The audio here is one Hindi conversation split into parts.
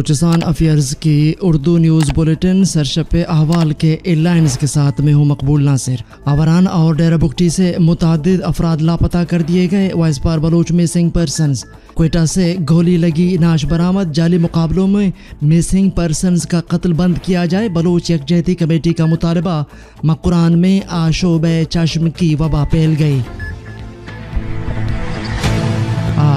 बलोचिस्तान अफेयर्स की उर्दू न्यूज़ बुलेटिन सरशप अहवाल के एयरलाइंस के साथ में हूँ मकबूल नासिर अवरान और डेरा बुकटी से मुतद अफराद लापता कर दिए गए voice for Baloch missing person Quetta से गोली लगी नाश बरामद जाली मुकाबलों में मिसिंग पर्सन का कत्ल बंद किया जाए बलोच यकजहती कमेटी का मुतालबा मकुरान में आशोब चश्म की वबा फैल गई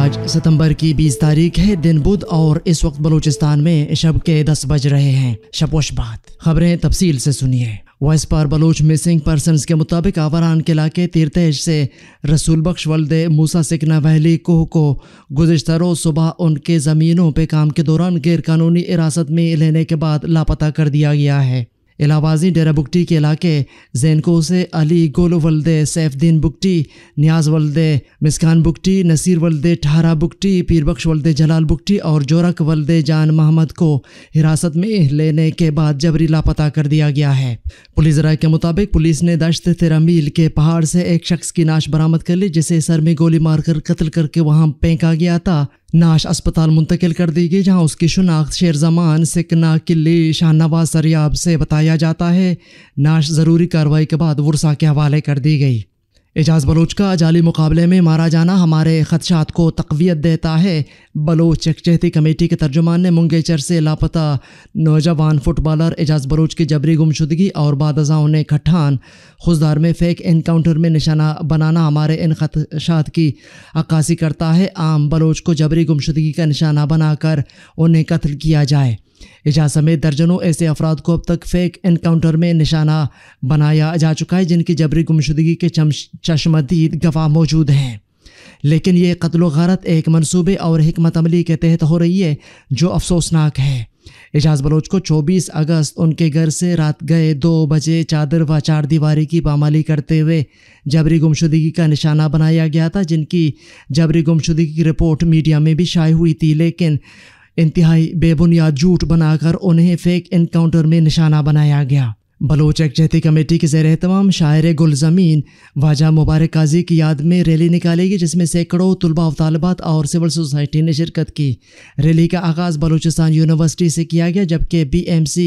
आज सितंबर की 20 तारीख है दिन बुध और इस वक्त बलूचिस्तान में शब के 10 बज रहे हैं शपोश बात खबरें तफसील से सुनिए वॉइस पर बलोच मिसिंग पर्सन के मुताबिक आवरान के इलाके तीरतेज से रसूल बख्श वलद मूसा सिकना वहली कोह को गुजशत रोज सुबह उनके ज़मीनों पर काम के दौरान गैरकानूनी हिरासत में लेने के बाद लापता कर दिया गया है इलाहाबाजी डेरा बुगटी के इलाके जैनको से अली गोलो वल्दे सैफुद्दीन बुगटी न्याज वल्दे मिसकान बुगटी नसीर वल्दे ठारा बुगटी पीरबख्श वल्दे जलाल बुगटी और जोरक वल्दे जान महमद को हिरासत में लेने के बाद जबरी लापता कर दिया गया है पुलिस राय के मुताबिक पुलिस ने दशत तेरा मील के पहाड़ से एक शख्स की नाश बरामद कर ली जिसे सर में गोली मारकर कत्ल करके वहाँ फेंका गया था नाश अस्पताल मुंतकिल कर दी गई जहां उसकी शनाख्त शेरजमान सिकना किले शाहनवाज सरियाब से बताया जाता है नाश ज़रूरी कार्रवाई के बाद वर्षा के हवाले कर दी गई एजाज बलोच का जाली मुकाबले में मारा जाना हमारे खदशात को तकवीत देता है बलोच यकजहती कमेटी के तर्जुमान ने मुंगेचर से लापता नौजवान फुटबॉलर एजाज बलोच की जबरी गुमशुदगी और बादजा उन्हें खटान खुशदार में फेक इनकाउंटर में निशाना बनाना हमारे इन खदशात की अक्सी करता है आम बलोच को जबरी गुमशुदगी का निशाना बनाकर उन्हें कत्ल किया जाए एजाज समेत दर्जनों ऐसे अफराद को अब तक फेक इनकाउंटर में निशाना बनाया जा चुका है जिनकी जबरी गुमशुदगी के चश्मदीद गवाह मौजूद हैं लेकिन ये कत्ल गारत एक मनसूबे और हमत अमली के तहत हो रही है जो अफसोसनाक है एजाज बलोच को 24 अगस्त उनके घर से रात गए दो बजे चादर व चार दीवारी की पामाली करते हुए जबरी गुमशुदगी का निशाना बनाया गया था जिनकी जबरी गुमशुदगी की रिपोर्ट मीडिया में भी शाये हुई थी लेकिन इंतहाई बेबुनियाद झूठ बनाकर उन्हें फेक इनकाउंटर में निशाना बनाया गया बलोच एकजहती कमेटी के जेर तमाम शायर गुलजमीन वाजा मुबारक काजी की याद में रैली निकालेगी जिसमें सैकड़ों तलबा और तालबात और सिविल सोसाइटी ने शिरकत की रैली का आगाज़ बलूचिस्तान यूनिवर्सिटी से किया गया जबकि बी एम सी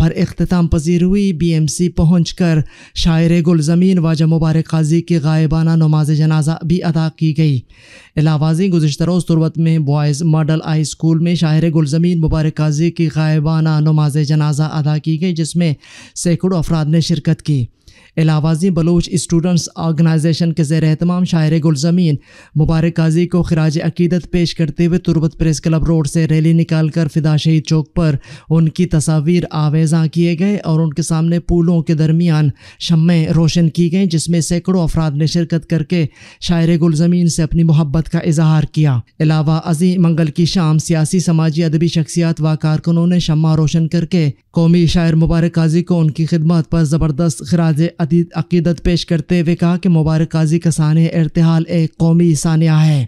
पर अख्ताम पजीर हुई बी एम सी पहुँच कर शायर गुलजमीन वाजा मुबारक काजी की गायबाना नमाज जनाजा भी अदा की गई इलावाजी गुजशत रोज़ तुरबत में बॉयज़ मॉडल हाई स्कूल में शायर गुलजमीन मुबारक काजी की गायबाना नमाज जनाजा अदा की गई जिसमें से सैकड़ों अफराद ने शिरकत की इलावाजी बलूच स्टूडेंट्स आर्गनाइजेशन के जेर तमाम शायर गुलजमीन मुबारक काजी को खराज अकीदत पेश करते हुए तुरबत प्रेस क्लब रोड से रैली निकाल कर फिदा शहीद चौक पर उनकी तस्वीर आवेजा किए गए और उनके सामने पुलों के दरमियान शमें रोशन की गई जिसमें सैकड़ों अफराद ने शिरकत करके शायर गुलजमीन से अपनी मोहब्बत का इजहार किया अलावा अजी मंगल की शाम सियासी समाजी अदबी शख्सियात व कारकुनों ने शमा रोशन करके कौमी शायर मुबारक काजी को उनकी खिदमत पर ज़बरदस्त खराज अकीदत पेश करते हुए कहा कि मुबारक काजी का सान इरतहाल एक कौमी सानिया है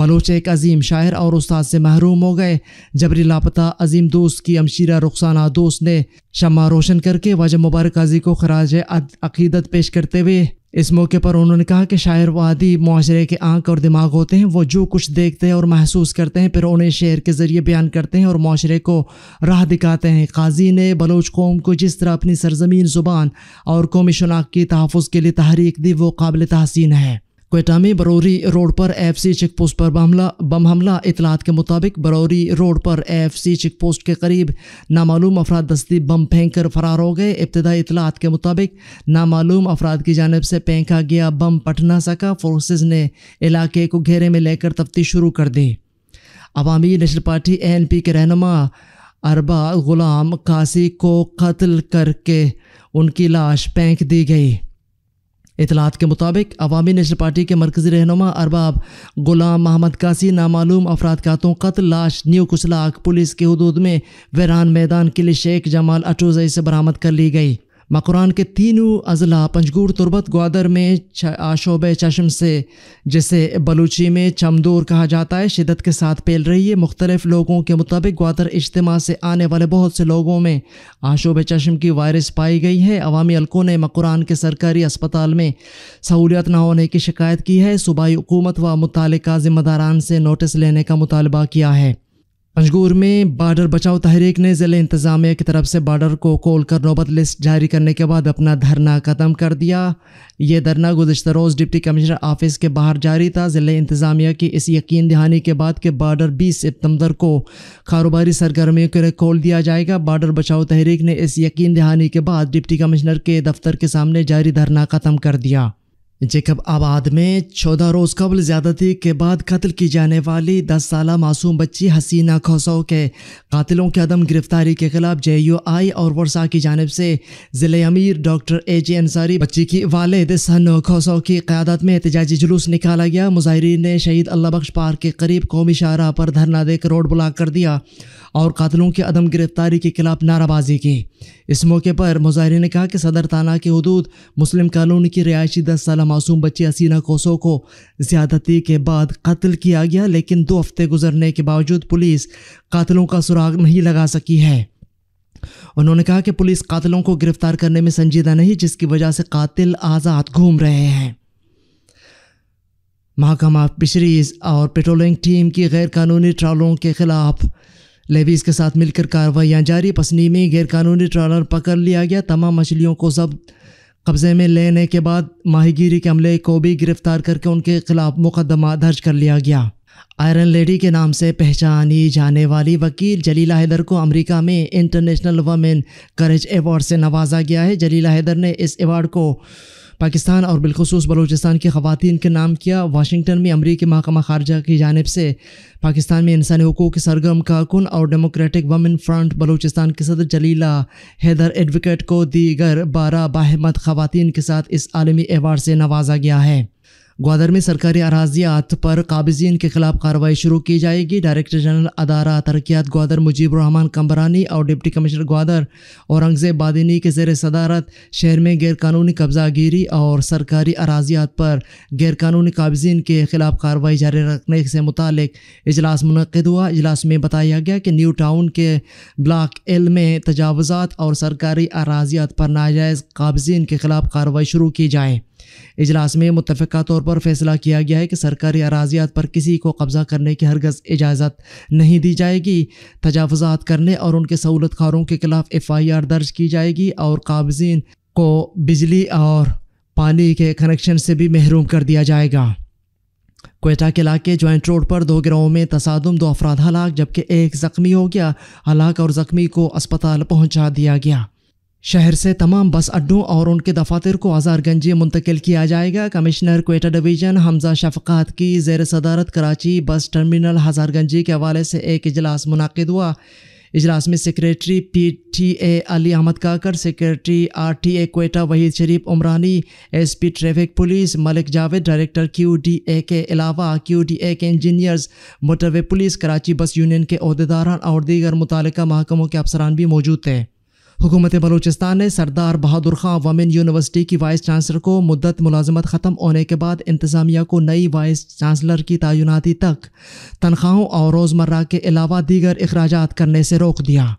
बलोच एक अजीम शायर और उस्ताद से महरूम हो गए जबरी लापता अजीम दोस्त की अमशीरा रुखसाना दोस्त ने शमा रोशन करके वजह मुबारक काजी को खराज अकीदत पेश करते हुए इस मौके पर उन्होंने कहा कि शायर वादी माशरे के आंख और दिमाग होते हैं वो जो कुछ देखते हैं और महसूस करते हैं फिर उन्हें शेर के ज़रिए बयान करते हैं और माशरे को राह दिखाते हैं काजी ने बलोच कौम को जिस तरह अपनी सरजमीन ज़ुबान और कौमी शनाख्त की तहफ़ के लिए तहरीक दी वो काबिल तहसीन है कोयटा में बरौरी रोड पर एफ सी चेक पोस्ट पर हमला बम हमला इतलात के मुताबिक बरौरी रोड पर एफ सी चेक पोस्ट के करीब नामालूम अफराद दस्ती बम फेंक कर फरार हो गए इब्तदाई इतलात के मुताबिक नामालूम अफराद की जानब से फेंका गया बम पटना सका फोर्सेज ने इलाके को घेरे में लेकर तफ्तीश शुरू कर दी Awami national party A N P के रहनमा अरबा गुलाम कासी को कत्ल करके उनकी लाश फेंक दी गई इतलात के मुताबिक अवामी नेशनल पार्टी के मरकज़ी रहनुमा अरबाब गुलाम महमद कासी नामालूम अफराद खातों कत्ल लाश न्यू कुशलाक पुलिस के हदूद में वैरान मैदान के लिए शेख जमाल अटोजई से बरामद कर ली गई मकुरान के तीनों अजला पंजगूर तुरबत ग्वादर में आशोब चशम से जिसे बलूची में चमदूर कहा जाता है शिदत के साथ फैल रही है मुख्तलिफ़ लोगों के मुताबिक ग्वादर इज्तम से आने वाले बहुत से लोगों में आशोब चशम की वायरस पाई गई है अवामी हलकों ने मकुरान के सरकारी अस्पताल में सहूलियत न होने की शिकायत की है सूबाई हुकूमत व मुतल ज़िम्मेदारान से नोटिस लेने का मुतालबा किया है पंजगूर में बॉर्डर बचाओ तहरीक ने ज़िले इंतज़ामिया की तरफ से बॉर्डर को कॉल कर नौबत लिस्ट जारी करने के बाद अपना धरना ख़त्म कर दिया ये धरना गुजशत रोज़ डिप्टी कमिश्नर ऑफिस के बाहर जारी था ज़िले इंतज़ामिया की इस यकीन दहानी के बाद कि बॉर्डर बीस सितम्बर को कारोबारी सरगर्मियों के लिए खोल दिया जाएगा बॉर्डर बचाओ तहरीक ने इस यकीन दहानी के बाद डिप्टी कमिश्नर के दफ्तर के सामने जारी धरना ख़त्म कर दिया जेकब आबाद में चौदह रोज कबल ज्यादती के बाद कत्ल की जाने वाली दस साल मासूम बच्ची हसीना खोसो के कातिलों की अदम गिरफ्तारी के खिलाफ जे यू आई और वर्षा की जानब से ज़िले अमीर डॉक्टर ए जे अंसारी बच्ची की वालद सन खोसो की क्यादत में एहतजाजी जुलूस निकाला गया मुजाहरीन ने शहीद अल्लाह बख्श पार्क के करीब कौमी शाहरा पर धरना देकर रोड ब्लॉक कर दिया और कातलों की अदम गिरफ्तारी के खिलाफ नाराबाजी की इस मौके पर मुजाहरे ने कहा कि सदर थाना के हदूद मुस्लिम कॉलोनी की रिहायशी दस साल मासूम बच्ची असीना कोसो को ज्यादती के बाद कत्ल किया गया लेकिन दो हफ्ते गुजरने के बावजूद पुलिस कातलों का सुराग नहीं लगा सकी है उन्होंने कहा कि पुलिस कातलों को गिरफ्तार करने में संजीदा नहीं जिसकी वजह से कातिल आज़ाद घूम रहे हैं महकमा फिशरीज और पेट्रोलिंग टीम की गैरकानूनी ट्रॉलों के खिलाफ लेवीज के साथ मिलकर कार्रवाइयाँ जारी पसनी में गैरकानूनी ट्रॉलर पकड़ लिया गया तमाम मछलियों को जब्त कब्ज़े में लेने के बाद माहीगीरी के अमले को भी गिरफ्तार करके उनके खिलाफ मुकदमा दर्ज कर लिया गया आयरन लेडी के नाम से पहचानी जाने वाली वकील जलीला हैदर को अमेरिका में इंटरनेशनल वमेन करेज अवार्ड से नवाजा गया है जलीला हैदर ने इस अवार्ड को पाकिस्तान और बिलखसूस बलूचिस्तान की खवतिन के नाम किया वाशिंगटन में अमरीकी महकमा खारजा की जानब से पाकिस्तान में इंसानी हकूक़ सरगर्म कारकुन और डेमोक्रेटिक वमेन फ्रंट बलूचिस्तान के सदर जलीला हैदर एडवोकेट को दीगर बारह बाहमत खवतिन के साथ इस आलमी एवार्ड से नवाजा गया है ग्वादर में सरकारी अराजियात पर काबिजीन के खिलाफ कार्रवाई शुरू की जाएगी डायरेक्टर जनरल अदारा तरक्यात ग्वादर मुजीब रहमान कम्बरानी और डिप्टी कमिश्नर ग्वादर औरंगजेब बादिनी के जेर सदारत शहर में गैरकानूनी कब्जागिरी और सरकारी अराजियात पर गैरकानूनी काबिजीन के खिलाफ कार्रवाई जारी रखने से मुतल इजलास मनद हुआ इजलास में बताया गया कि न्यू टाउन के ब्लाक एल में तजावज़ात और सरकारी अराजियात पर नाजायज़ काबिजीन के खिलाफ कार्रवाई शुरू की जाए इजलास में मुतफ़ा तौर पर फैसला किया गया है कि सरकारी अराजियात पर किसी को कब्ज़ा करने की हरगज़ इजाज़त नहीं दी जाएगी तजावज़ात करने और उनके सहूलत खारों के खिलाफ एफ़ आई आर दर्ज की जाएगी और काबजीन को बिजली और पानी के कनेक्शन से भी महरूम कर दिया जाएगा कोयटा के इलाके जॉइंट रोड पर दो गिरोहों में तसादम दो अफराद हलाक जबकि एक ज़ख्मी हो गया हलाक और ज़ख्मी को अस्पताल पहुंचा दिया गया शहर से तमाम बस अड्डों और उनके दफातर को आज़ारगंज मुंतकिल किया जाएगा कमिश्नर कोयटा डिवीज़न हमजा शफकात की जेर सदारत कराची बस टर्मिनल हज़ारगंजी के हवाले से एक इजलास मुनद हुआ इजलास में secretary P T A Ali Ahmed Kakar secretary R T A Quetta Waheed Sharif Umrani S P traffic police Malik Javed director Q D A के अलावा क्यू डी ए के इंजीनियर्स मोटरवे पुलिस कराची बस यूनियन के अहदेदारान और दीगर मुतल महकमों के अफसरान भी मौजूद थे हुकूमत बलूचिस्तान ने सरदार बहादुर खां वमेन यूनिवर्सिटी की वाइस चांसलर को मुद्दत मुलाजमत ख़त्म होने के बाद इंतज़ामिया को नई वाइस चांसलर की तयनती तक तनख्वाहों और रोज़मर्रा के अलावा दीगर अखराज करने से रोक दिया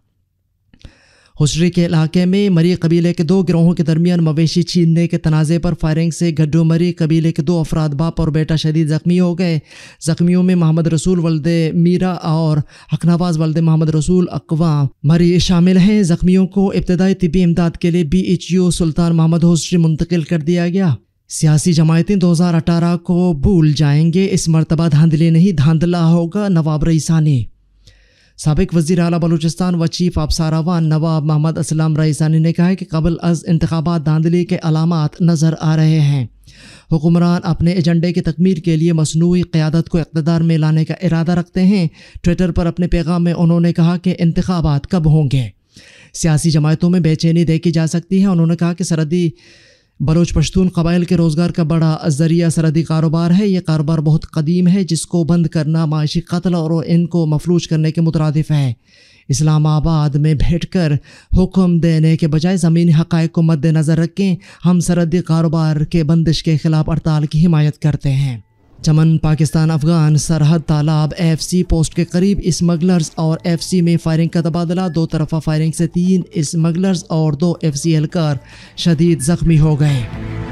हुसरी के इलाके में मरी कबीले के दो गिरोहों के दरमियान मवेशी छीनने के तनाज़े पर फायरिंग से गड्ढो मरी कबीले के दो अफराद बाप और बेटा शदीद ज़ख्मी हो गए ज़ख्मियों में मोहम्मद रसूल वल्द मीरा और हकनवाज़ वल्द मोहम्मद रसूल अकवा मरी शामिल हैं ज़ख्मियों को इब्तदाई तबी इमदाद के लिए B H U Sultan Mohammad Husri मुंतकिल कर दिया गया सियासी जमायतें 2018 को भूल जाएंगे इस मरतबा धांधली नहीं धांधला होगा नवाब रईसानी सबक वजी अला बलूचिस्तान व चीफ आफ सारावान नवाब मोहम्मद असलम रईसानी ने कहा है कि कबल अज इंतबात धांधली के अलामत नज़र आ रहे हैं हुक्मरान अपने एजेंडे की तकमील के लिए मसनू क़्यादत को इकतदार में लाने का इरादा रखते हैं ट्विटर पर अपने पैगाम में उन्होंने कहा कि इंतबात कब होंगे सियासी जमातों में बेचैनी देखी जा सकती है उन्होंने कहा कि सरहदी बलोच पश्तून कबाइल के रोज़गार का बड़ा ज़रिया सरहदी कारोबार है ये कारोबार बहुत कदीम है जिसको बंद करना माशी कत्ल और इनको मफलूज करने के मुतरद है इस्लामाबाद में बैठ कर हुक्म देने के बजाय ज़मीनी हक़ को मद्दनज़र रखें हम सरहदी कारोबार के बंदिश के ख़िलाफ़ हड़ताल की हिमायत करते हैं चमन पाकिस्तान अफगान सरहद तालाब एफसी पोस्ट के करीब स्मगलर्स और एफसी में फायरिंग का तबादला दो तरफा फायरिंग से तीन स्मगलर्स और दो एफसी एहलकार शदीद जख्मी हो गए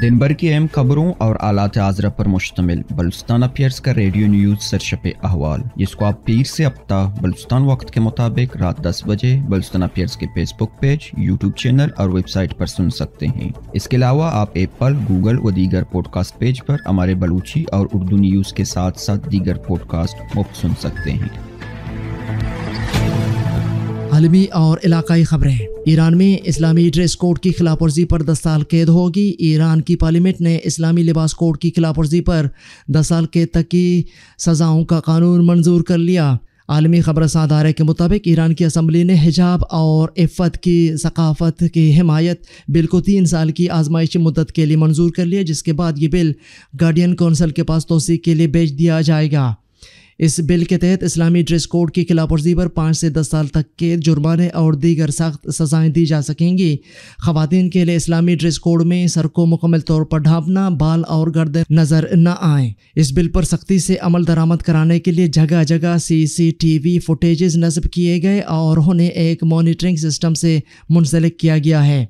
दिन भर की अहम खबरों और आलात आजरा पर मुश्तमिल बलुस्तान अफेयर्स का रेडियो न्यूज सरशप अहवाल जिसको आप पीर से तक बलुस्तान वक्त के मुताबिक रात दस बजे बलुस्तान अफेयर्स के फेसबुक पेज यूट्यूब चैनल और वेबसाइट पर सुन सकते हैं इसके अलावा आप एप्पल गूगल व दीगर पॉडकास्ट पेज पर हमारे बलूची और उर्दू न्यूज के साथ साथ दीगर पॉडकास्ट मुफ्त सुन सकते हैं आलमी और इलाकाई खबरें ईरान में इस्लामी ड्रेस कोड की खिलाफ वर्जी पर दस साल कैद होगी ईरान की पार्लियामेंट ने इस्लामी लिबास कोड की खिलाफ वर्जी पर दस साल कैद तक की सज़ाओं का कानून मंजूर कर लिया आलमी खबर सदारे के मुताबिक ईरान की असम्बली ने हिजाब और इफ़त की सकाफ़त की हमायत बिल को तीन साल की आजमाइशी मदत के लिए मंजूर कर लिया जिसके बाद ये बिल गार्डियन कौंसल के पास तोसी के लिए भेज दिया जाएगा इस बिल के तहत इस्लामी ड्रेस कोड की खिलाफ वर्जी पर पाँच से दस साल तक के जुर्माने और दीगर सख्त सजाएं दी जा सकेंगी खातन के लिए इस्लामी ड्रेस कोड में सर को मुकम्मल तौर पर ढांपना बाल और गर्द नज़र न आए इस बिल पर सख्ती से अमल दरामद कराने के लिए जगह जगह C C T V footages नस्ब किए गए और उन्हें एक मॉनिटरिंग सिस्टम से मुंसलिक किया गया है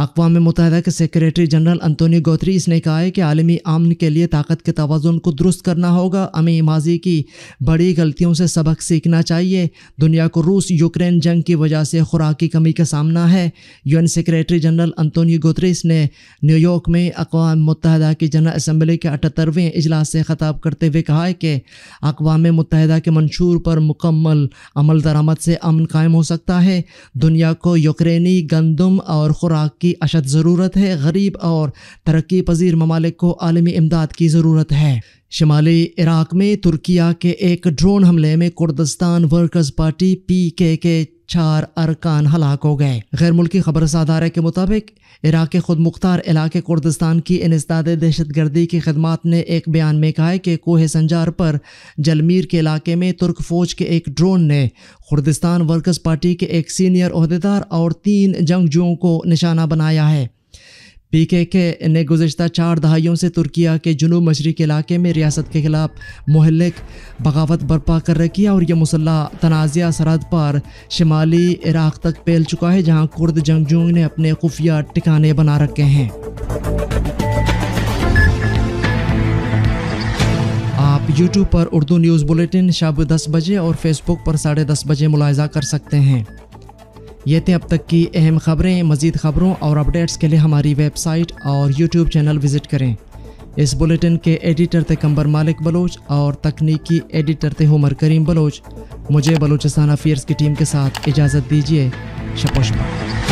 अकवा मुतहद के सेक्रेटरी जनरल अंतोनी गोत्री ने कहा है कि आलमी अमन के लिए ताकत के तोज़ुन को दुरुस्त करना होगा हमें माजी की बड़ी गलतियों से सबक सीखना चाहिए दुनिया को रूस यूक्रेन जंग की वजह से खुराक की कमी का सामना है UN secretary general Antonio Guterres ने न्यूयॉर्क में अकवा मुतहद की जनरल असम्बली के अठहत्तरवें अजलास से ख़ताब करते हुए कहा है कि अकवा मुतहद के मंशूर पर मुकम्मल अमल दरामद से अमन कायम हो सकता है दुनिया को यूक्रेनी गंदम और खुराक की अशद ज़रूरत है गरीब और तरक्की पजीर ममालिक को आलमी इमदाद की ज़रूरत है शमाली इराक़ में तुर्किया के एक ड्रोन हमले में कुर्दस्तान वर्कर्स पार्टी पी के के चार अरकान हलाक हो गए गैर मुल्की खबर सदारे के मुताबिक इराक के खुद मुख्तार इलाके कुर्दिस्तान की इनसदाद दहशत गर्दी की खदमात ने एक बयान में कहा है कि कोह संजार पर जलमीर के इलाके में तुर्क फौज के एक ड्रोन ने कुर्दिस्तान वर्कर्स पार्टी के एक सीनियर अहदेदार और तीन जंगजुओं को निशाना बनाया है पीकेके ने गुजशत चार दहाइयों से तुर्किया के जुनूब मशरक इलाके में रियासत के खिलाफ महलिक बगावत बर्पा कर रखी है और यह मुसल्ह तनाज़ सरहद पर शिमाली इराक़ तक फैल चुका है जहाँ कुर्द जंगजुओं ने अपने खुफिया ठिकाने बना रखे हैं आप यूट्यूब पर उर्दू न्यूज़ बुलेटिन शब दस बजे और फेसबुक पर साढ़े दस बजे मुलायजा कर सकते हैं ये थे अब तक की अहम खबरें मज़ीद खबरों और अपडेट्स के लिए हमारी वेबसाइट और यूट्यूब चैनल विज़िट करें इस बुलेटिन के एडिटर थे कंबर मालिक बलोच और तकनीकी एडिटर थे होमर करीम बलोच मुझे बलोचिस्तान अफेयर्स की टीम के साथ इजाज़त दीजिए शपोशबा